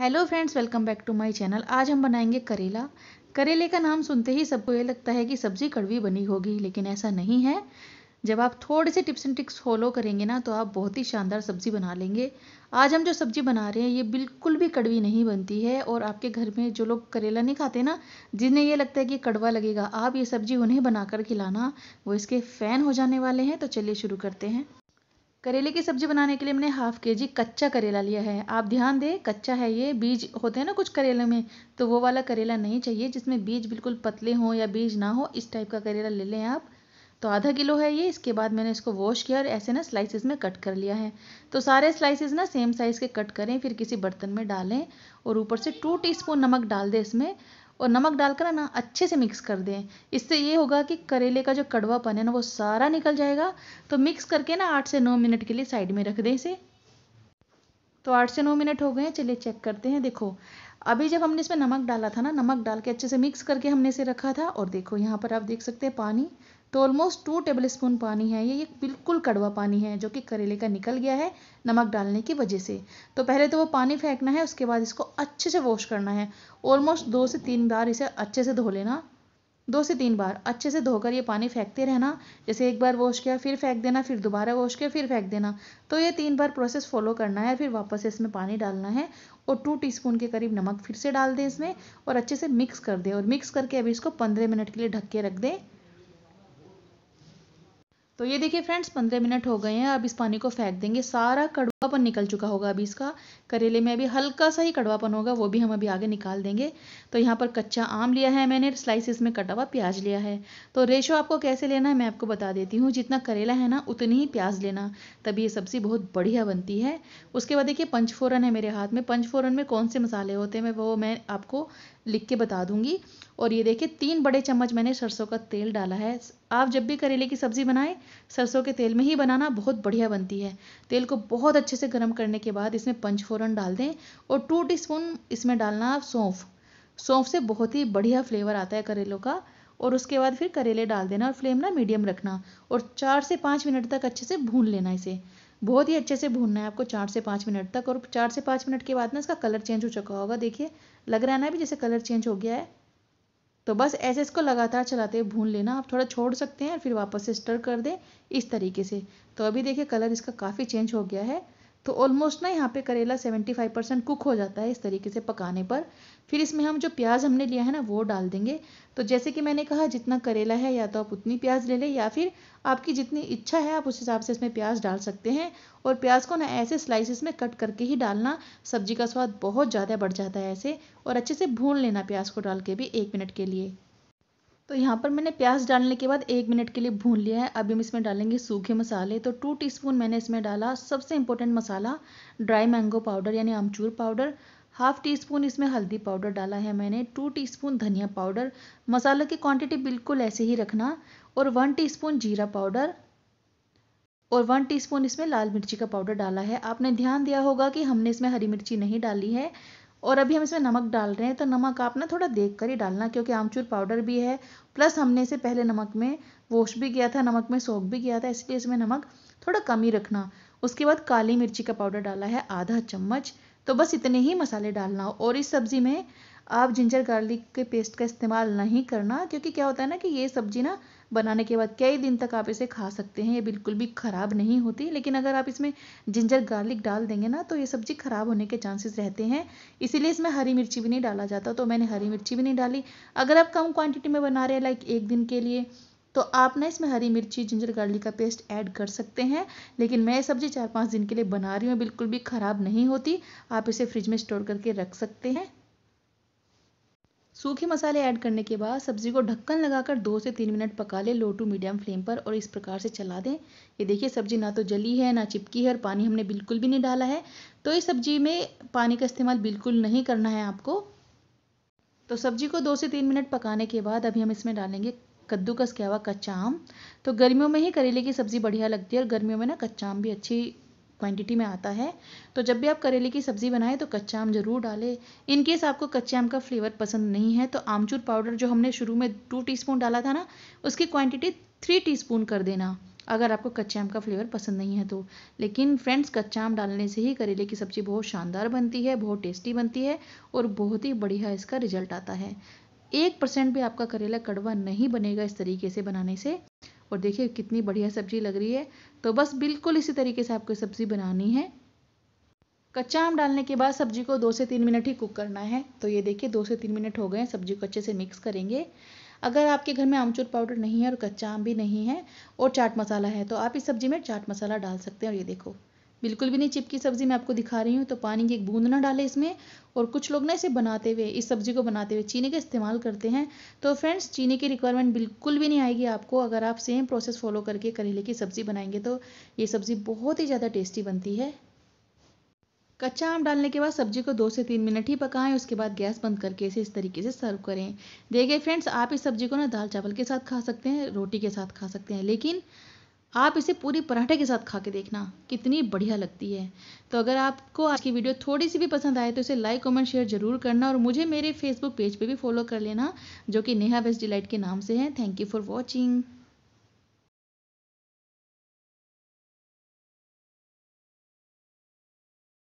hello friends welcome back to my channel आज हम बनाएंगे करेला करेले का नाम सुनते ही सबको ये लगता है कि सब्ज़ी कड़वी बनी होगी लेकिन ऐसा नहीं है जब आप थोड़े से टिप्स एंड ट्रिक्स फॉलो करेंगे ना तो आप बहुत ही शानदार सब्ज़ी बना लेंगे आज हम जो सब्ज़ी बना रहे हैं ये बिल्कुल भी कड़वी नहीं बनती है और आपके घर में जो लोग करेला नहीं खाते ना जिन्हें ये लगता है कि कड़वा लगेगा आप ये सब्ज़ी उन्हें बनाकर खिलाना वो इसके फ़ैन हो जाने वाले हैं तो चलिए शुरू करते हैं करेले की सब्जी बनाने के लिए मैंने हाफ के जी कच्चा करेला लिया है आप ध्यान दें कच्चा है ये बीज होते हैं ना कुछ करेले में तो वो वाला करेला नहीं चाहिए जिसमें बीज बिल्कुल पतले हों या बीज ना हो इस टाइप का करेला ले लें आप तो आधा किलो है ये इसके बाद मैंने इसको वॉश किया और ऐसे ना स्लाइसिस में कट कर लिया है तो सारे स्लाइसिस ना सेम साइज़ के कट करें फिर किसी बर्तन में डालें और ऊपर से टू टीस्पून नमक डाल दें इसमें और नमक डालकर ना अच्छे से मिक्स कर दें इससे ये होगा कि करेले का जो कड़वापन है ना वो सारा निकल जाएगा तो मिक्स करके ना आठ से नौ मिनट के लिए साइड में रख दें इसे तो आठ से नौ मिनट हो गए चलिए चेक करते हैं देखो अभी जब हमने इसमें नमक डाला था ना नमक डाल के अच्छे से मिक्स करके हमने इसे रखा था और देखो यहाँ पर आप देख सकते हैं पानी तो ऑलमोस्ट टू टेबल स्पून पानी है ये ये बिल्कुल कड़वा पानी है जो कि करेले का निकल गया है नमक डालने की वजह से तो पहले तो वो पानी फेंकना है उसके बाद इसको अच्छे से वॉश करना है ऑलमोस्ट दो से तीन बार इसे अच्छे से धो लेना दो से तीन बार अच्छे से धोकर ये पानी फेंकते रहना जैसे एक बार वॉश किया फिर फेंक देना फिर दोबारा वॉश किया फिर फेंक देना तो ये तीन बार प्रोसेस फॉलो करना है फिर वापस इसमें पानी डालना है और टू टीस्पून के करीब नमक फिर से डाल दें इसमें और अच्छे से मिक्स कर दें और मिक्स करके अभी इसको पंद्रह मिनट के लिए ढक के रख दें तो ये देखिए फ्रेंड्स पंद्रह मिनट हो गए हैं अब इस पानी को फेंक देंगे सारा कड़वा कड़वापन निकल चुका होगा अभी इसका करेले में अभी हल्का सा ही कड़वापन होगा वो भी हम अभी आगे निकाल देंगे तो यहाँ पर कच्चा आम लिया है मैंने स्लाइसिस में कटा हुआ प्याज लिया है तो रेशो आपको कैसे लेना है मैं आपको बता देती हूँ जितना करेला है ना उतनी ही प्याज लेना तभी ये सब्ज़ी बहुत बढ़िया बनती है उसके बाद देखिए पंचफोरन है मेरे हाथ में पंचफोरन में कौन से मसाले होते हैं वो मैं आपको लिख के बता दूंगी और ये देखिए तीन बड़े चम्मच मैंने सरसों का तेल डाला है आप जब भी करेले की सब्ज़ी बनाएं सरसों के तेल में ही बनाना बहुत बढ़िया बनती है तेल को बहुत अच्छे से गर्म करने के बाद इसमें पंचफोरन डाल दें और टू टी इसमें डालना आप सौंफ सौंफ से बहुत ही बढ़िया फ्लेवर आता है करेलों का और उसके बाद फिर करेले डाल देना और फ्लेम ना मीडियम रखना और चार से पाँच मिनट तक अच्छे से भून लेना इसे बहुत ही अच्छे से भूनना है आपको चार से पाँच मिनट तक और चार से पाँच मिनट के बाद ना इसका कलर चेंज हो चुका होगा देखिए लग रहा है ना भी जैसे कलर चेंज हो गया है तो बस ऐसे इसको लगातार चलाते हुए भून लेना आप थोड़ा छोड़ सकते हैं फिर वापस से स्टर कर दें इस तरीके से तो अभी देखिए कलर इसका काफ़ी चेंज हो गया है तो ऑलमोस्ट ना यहाँ पे करेला 75 परसेंट कुक हो जाता है इस तरीके से पकाने पर फिर इसमें हम जो प्याज हमने लिया है ना वो डाल देंगे तो जैसे कि मैंने कहा जितना करेला है या तो आप उतनी प्याज ले लें या फिर आपकी जितनी इच्छा है आप उस हिसाब से इसमें प्याज डाल सकते हैं और प्याज को ना ऐसे स्लाइसिस में कट करके ही डालना सब्जी का स्वाद बहुत ज़्यादा बढ़ जाता है ऐसे और अच्छे से भून लेना प्याज को डाल के भी एक मिनट के लिए तो यहाँ पर मैंने प्याज डालने के बाद एक मिनट के लिए भून लिया है अभी हम इसमें डालेंगे सूखे मसाले तो टू टीस्पून मैंने इसमें डाला सबसे इम्पोर्टेंट मसाला ड्राई मैंगो पाउडर यानी आमचूर पाउडर हाफ टी स्पून इसमें हल्दी पाउडर डाला है मैंने टू टीस्पून धनिया पाउडर मसाले की क्वांटिटी बिल्कुल ऐसे ही रखना और वन स्पून जीरा पाउडर और वन स्पून इसमें लाल मिर्ची का पाउडर डाला है आपने ध्यान दिया होगा कि हमने इसमें हरी मिर्ची नहीं डाली है और अभी हम इसमें नमक डाल रहे हैं तो नमक आप ना थोड़ा देख कर ही डालना क्योंकि आमचूर पाउडर भी है प्लस हमने इसे पहले नमक में वॉश भी किया था नमक में सोख भी किया था इसलिए इसमें नमक थोड़ा कम ही रखना उसके बाद काली मिर्ची का पाउडर डाला है आधा चम्मच तो बस इतने ही मसाले डालना और इस सब्ज़ी में आप जिंजर गार्लिक के पेस्ट का इस्तेमाल नहीं करना क्योंकि क्या होता है ना कि ये सब्ज़ी ना बनाने के बाद कई दिन तक आप इसे खा सकते हैं ये बिल्कुल भी ख़राब नहीं होती लेकिन अगर आप इसमें जिंजर गार्लिक डाल देंगे ना तो ये सब्ज़ी ख़राब होने के चांसेस रहते हैं इसीलिए इसमें हरी मिर्ची भी नहीं डाला जाता तो मैंने हरी मिर्ची भी नहीं डाली अगर आप कम क्वान्टिटी में बना रहे हैं लाइक एक दिन के लिए तो आप ना इसमें हरी मिर्ची जिंजर गार्लिक का पेस्ट ऐड कर सकते हैं लेकिन मैं सब्ज़ी चार पाँच दिन के लिए बना रही हूँ बिल्कुल भी ख़राब नहीं होती आप इसे फ्रिज में स्टोर करके रख सकते हैं सूखे मसाले ऐड करने के बाद सब्जी को ढक्कन लगाकर दो से तीन मिनट पका लें लो टू मीडियम फ्लेम पर और इस प्रकार से चला दें ये देखिए सब्जी ना तो जली है ना चिपकी है और पानी हमने बिल्कुल भी नहीं डाला है तो इस सब्जी में पानी का इस्तेमाल बिल्कुल नहीं करना है आपको तो सब्जी को दो से तीन मिनट पकाने के बाद अभी हम इसमें डालेंगे कद्दू का हुआ कच्चा आम तो गर्मियों में ही करेले की सब्ज़ी बढ़िया लगती है और गर्मियों में ना कच्चा आम भी अच्छी क्वांटिटी में आता है तो जब भी आप करेले की सब्ज़ी बनाएं तो कच्चा आम ज़रूर डालें इन केस आपको कच्चे आम का फ्लेवर पसंद नहीं है तो आमचूर पाउडर जो हमने शुरू में टू टीस्पून डाला था ना उसकी क्वांटिटी थ्री टीस्पून कर देना अगर आपको कच्चे आम का फ्लेवर पसंद नहीं है तो लेकिन फ्रेंड्स कच्चा आम डालने से ही करेले की सब्ज़ी बहुत शानदार बनती है बहुत टेस्टी बनती है और बहुत ही बढ़िया इसका रिजल्ट आता है एक परसेंट भी आपका करेला कड़वा नहीं बनेगा इस तरीके से बनाने से और देखिए कितनी बढ़िया सब्जी लग रही है तो बस बिल्कुल इसी तरीके से आपको सब्जी बनानी है कच्चा आम डालने के बाद सब्जी को दो से तीन मिनट ही कुक करना है तो ये देखिए दो से तीन मिनट हो गए हैं सब्जी को अच्छे से मिक्स करेंगे अगर आपके घर में आमचूर पाउडर नहीं है और कच्चा आम भी नहीं है और चाट मसाला है तो आप इस सब्जी में चाट मसाला डाल सकते हैं और ये देखो बिल्कुल भी नहीं चिपकी सब्ज़ी मैं आपको दिखा रही हूँ तो पानी की एक बूंद ना डाले इसमें और कुछ लोग ना इसे बनाते हुए इस सब्ज़ी को बनाते हुए चीनी का इस्तेमाल करते हैं तो फ्रेंड्स चीनी की रिक्वायरमेंट बिल्कुल भी नहीं आएगी आपको अगर आप सेम प्रोसेस फॉलो करके करेले की सब्ज़ी बनाएंगे तो ये सब्ज़ी बहुत ही ज़्यादा टेस्टी बनती है कच्चा आम डालने के बाद सब्जी को दो से तीन मिनट ही पकाएं उसके बाद गैस बंद करके इसे इस तरीके से सर्व करें देखिए फ्रेंड्स आप इस सब्जी को ना दाल चावल के साथ खा सकते हैं रोटी के साथ खा सकते हैं लेकिन आप इसे पूरी पराठे के साथ खा के देखना कितनी बढ़िया लगती है तो अगर आपको आज की वीडियो थोड़ी सी भी पसंद आए तो इसे लाइक कमेंट शेयर जरूर करना और मुझे मेरे फेसबुक पेज पे भी फॉलो कर लेना जो कि नेहा वेस्ट डिलाइट के नाम से है थैंक यू फॉर वॉचिंग